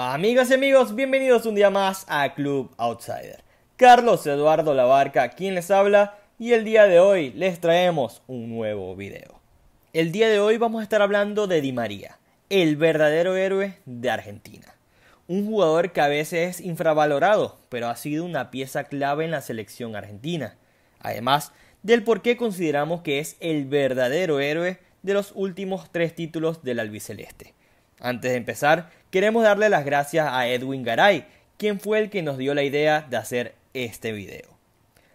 Amigas y amigos, bienvenidos un día más a Club Outsider. Carlos Eduardo Labarca, quien les habla, y el día de hoy les traemos un nuevo video. El día de hoy vamos a estar hablando de Di María, el verdadero héroe de Argentina. Un jugador que a veces es infravalorado, pero ha sido una pieza clave en la selección argentina. Además del por qué consideramos que es el verdadero héroe de los últimos tres títulos del albiceleste. Antes de empezar, queremos darle las gracias a Edwin Garay, quien fue el que nos dio la idea de hacer este video.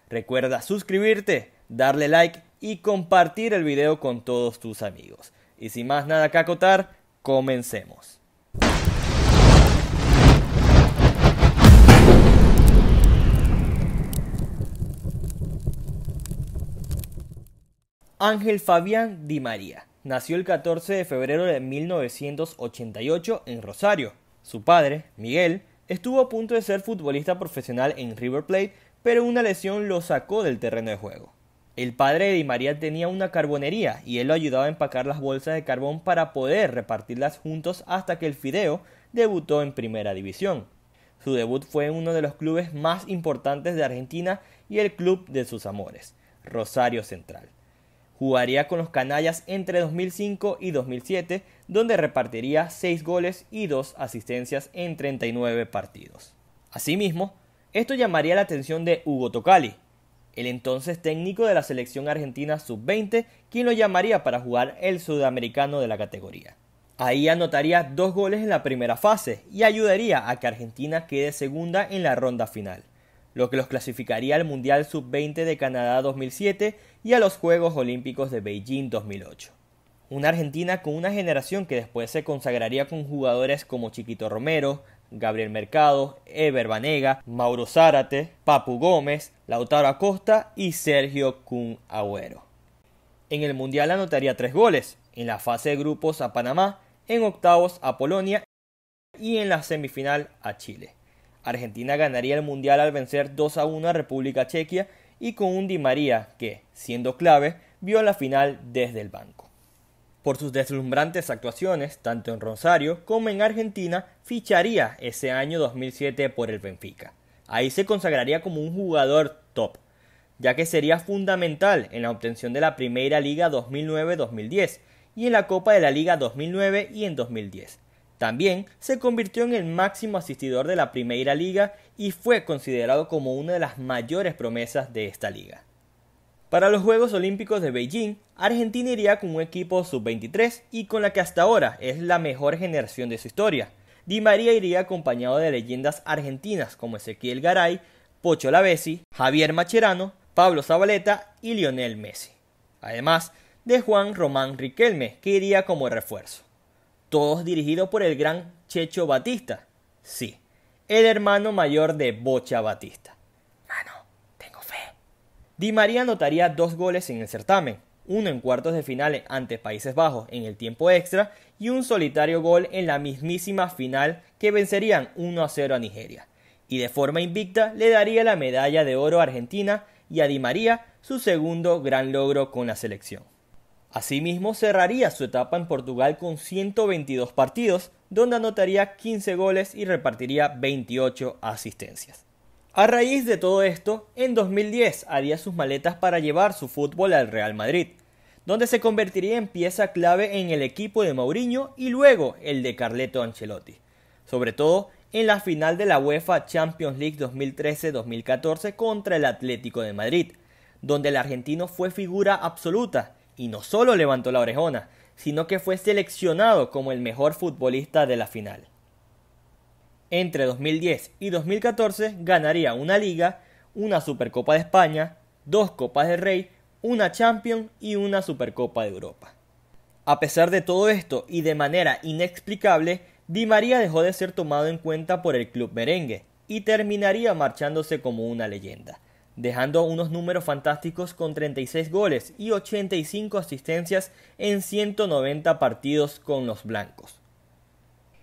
Recuerda suscribirte, darle like y compartir el video con todos tus amigos. Y sin más nada que acotar, comencemos. Ángel Fabián Di María nació el 14 de febrero de 1988 en Rosario. Su padre, Miguel, estuvo a punto de ser futbolista profesional en River Plate, pero una lesión lo sacó del terreno de juego. El padre de Di María tenía una carbonería y él lo ayudaba a empacar las bolsas de carbón para poder repartirlas juntos hasta que el Fideo debutó en primera división. Su debut fue en uno de los clubes más importantes de Argentina y el club de sus amores, Rosario Central. Jugaría con los canallas entre 2005 y 2007, donde repartiría 6 goles y 2 asistencias en 39 partidos. Asimismo, esto llamaría la atención de Hugo Tocali, el entonces técnico de la selección argentina sub-20, quien lo llamaría para jugar el sudamericano de la categoría. Ahí anotaría dos goles en la primera fase y ayudaría a que Argentina quede segunda en la ronda final lo que los clasificaría al Mundial Sub-20 de Canadá 2007 y a los Juegos Olímpicos de Beijing 2008. Una Argentina con una generación que después se consagraría con jugadores como Chiquito Romero, Gabriel Mercado, Ever Banega, Mauro Zárate, Papu Gómez, Lautaro Acosta y Sergio Kun Agüero. En el Mundial anotaría tres goles, en la fase de grupos a Panamá, en octavos a Polonia y en la semifinal a Chile. Argentina ganaría el Mundial al vencer 2 a 1 a República Chequia y con un Di María que, siendo clave, vio la final desde el banco. Por sus deslumbrantes actuaciones, tanto en Rosario como en Argentina, ficharía ese año 2007 por el Benfica. Ahí se consagraría como un jugador top, ya que sería fundamental en la obtención de la Primera Liga 2009-2010 y en la Copa de la Liga 2009 y en 2010, también se convirtió en el máximo asistidor de la Primera Liga y fue considerado como una de las mayores promesas de esta liga. Para los Juegos Olímpicos de Beijing, Argentina iría con un equipo sub-23 y con la que hasta ahora es la mejor generación de su historia. Di María iría acompañado de leyendas argentinas como Ezequiel Garay, Pocho Lavesi, Javier Macherano, Pablo Zabaleta y Lionel Messi. Además de Juan Román Riquelme, que iría como refuerzo todos dirigidos por el gran Checho Batista. Sí, el hermano mayor de Bocha Batista. Mano, ah, tengo fe. Di María anotaría dos goles en el certamen, uno en cuartos de finales ante Países Bajos en el tiempo extra y un solitario gol en la mismísima final que vencerían 1 a 0 a Nigeria. Y de forma invicta le daría la medalla de oro a Argentina y a Di María su segundo gran logro con la selección. Asimismo, cerraría su etapa en Portugal con 122 partidos, donde anotaría 15 goles y repartiría 28 asistencias. A raíz de todo esto, en 2010 haría sus maletas para llevar su fútbol al Real Madrid, donde se convertiría en pieza clave en el equipo de Mourinho y luego el de Carleto Ancelotti, sobre todo en la final de la UEFA Champions League 2013-2014 contra el Atlético de Madrid, donde el argentino fue figura absoluta y no solo levantó la orejona, sino que fue seleccionado como el mejor futbolista de la final. Entre 2010 y 2014 ganaría una liga, una Supercopa de España, dos Copas del Rey, una Champions y una Supercopa de Europa. A pesar de todo esto y de manera inexplicable, Di María dejó de ser tomado en cuenta por el club merengue y terminaría marchándose como una leyenda dejando unos números fantásticos con 36 goles y 85 asistencias en 190 partidos con los blancos.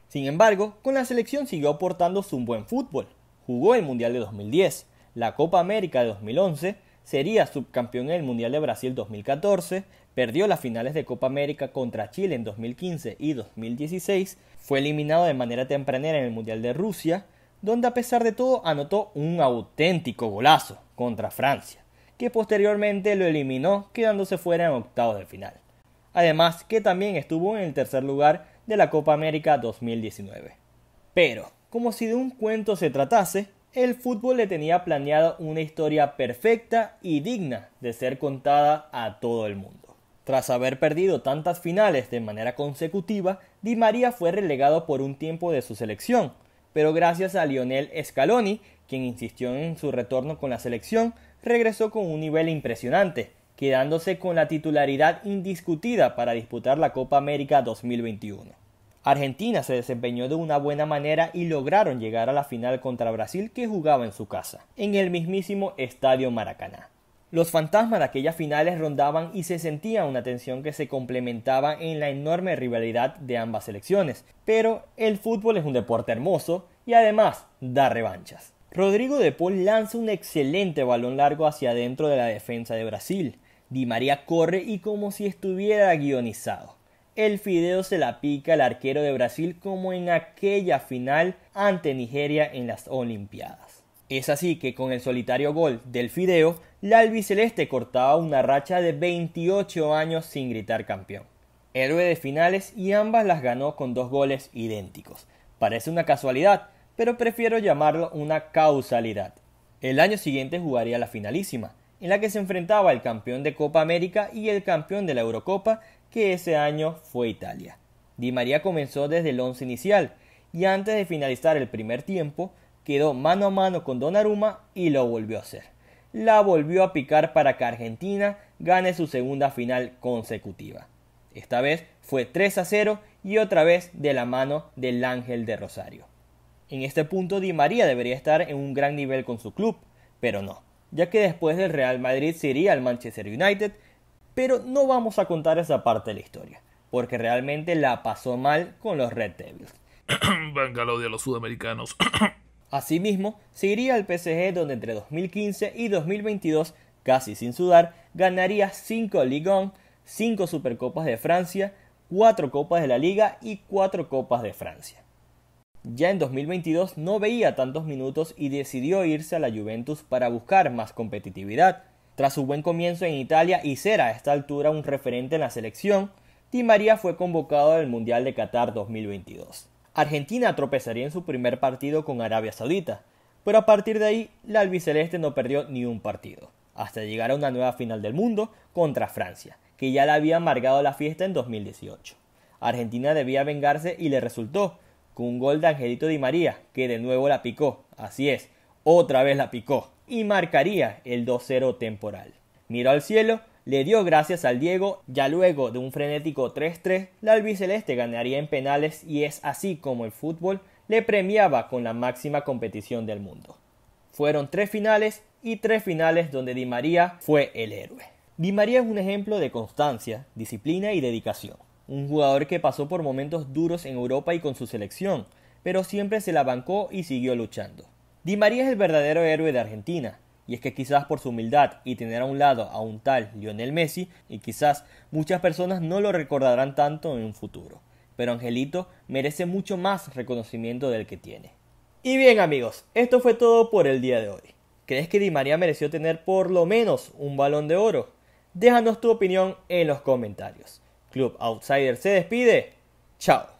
Sin embargo, con la selección siguió aportando su buen fútbol. Jugó el Mundial de 2010, la Copa América de 2011, sería subcampeón en el Mundial de Brasil 2014, perdió las finales de Copa América contra Chile en 2015 y 2016, fue eliminado de manera tempranera en el Mundial de Rusia, donde a pesar de todo anotó un auténtico golazo, contra Francia, que posteriormente lo eliminó quedándose fuera en octavos de final. Además que también estuvo en el tercer lugar de la Copa América 2019. Pero, como si de un cuento se tratase, el fútbol le tenía planeado una historia perfecta y digna de ser contada a todo el mundo. Tras haber perdido tantas finales de manera consecutiva, Di María fue relegado por un tiempo de su selección, pero gracias a Lionel Scaloni quien insistió en su retorno con la selección, regresó con un nivel impresionante, quedándose con la titularidad indiscutida para disputar la Copa América 2021. Argentina se desempeñó de una buena manera y lograron llegar a la final contra Brasil que jugaba en su casa, en el mismísimo Estadio Maracaná. Los fantasmas de aquellas finales rondaban y se sentía una tensión que se complementaba en la enorme rivalidad de ambas selecciones, pero el fútbol es un deporte hermoso y además da revanchas. Rodrigo de Paul lanza un excelente balón largo hacia adentro de la defensa de Brasil. Di María corre y como si estuviera guionizado. El fideo se la pica al arquero de Brasil como en aquella final ante Nigeria en las Olimpiadas. Es así que con el solitario gol del fideo, la albiceleste cortaba una racha de 28 años sin gritar campeón. Héroe de finales y ambas las ganó con dos goles idénticos. Parece una casualidad, pero prefiero llamarlo una causalidad. El año siguiente jugaría la finalísima, en la que se enfrentaba el campeón de Copa América y el campeón de la Eurocopa, que ese año fue Italia. Di María comenzó desde el once inicial y antes de finalizar el primer tiempo quedó mano a mano con Donnarumma y lo volvió a hacer. La volvió a picar para que Argentina gane su segunda final consecutiva. Esta vez fue 3 a 0 y otra vez de la mano del Ángel de Rosario. En este punto Di María debería estar en un gran nivel con su club, pero no, ya que después del Real Madrid se iría al Manchester United, pero no vamos a contar esa parte de la historia, porque realmente la pasó mal con los Red Devils. Venga, lo de los sudamericanos. Asimismo, se iría al PSG donde entre 2015 y 2022, casi sin sudar, ganaría 5 Ligón, 5 Supercopas de Francia, 4 Copas de la Liga y 4 Copas de Francia. Ya en 2022 no veía tantos minutos y decidió irse a la Juventus para buscar más competitividad. Tras su buen comienzo en Italia y ser a esta altura un referente en la selección, Di María fue convocado al Mundial de Qatar 2022. Argentina tropezaría en su primer partido con Arabia Saudita, pero a partir de ahí la albiceleste no perdió ni un partido, hasta llegar a una nueva final del mundo contra Francia, que ya le había amargado la fiesta en 2018. Argentina debía vengarse y le resultó, un gol de Angelito Di María, que de nuevo la picó, así es, otra vez la picó, y marcaría el 2-0 temporal. Miró al cielo, le dio gracias al Diego, ya luego de un frenético 3-3, la albiceleste ganaría en penales y es así como el fútbol le premiaba con la máxima competición del mundo. Fueron tres finales y tres finales donde Di María fue el héroe. Di María es un ejemplo de constancia, disciplina y dedicación un jugador que pasó por momentos duros en Europa y con su selección, pero siempre se la bancó y siguió luchando. Di María es el verdadero héroe de Argentina, y es que quizás por su humildad y tener a un lado a un tal Lionel Messi, y quizás muchas personas no lo recordarán tanto en un futuro. Pero Angelito merece mucho más reconocimiento del que tiene. Y bien amigos, esto fue todo por el día de hoy. ¿Crees que Di María mereció tener por lo menos un balón de oro? Déjanos tu opinión en los comentarios. Club Outsider se despide. Chao.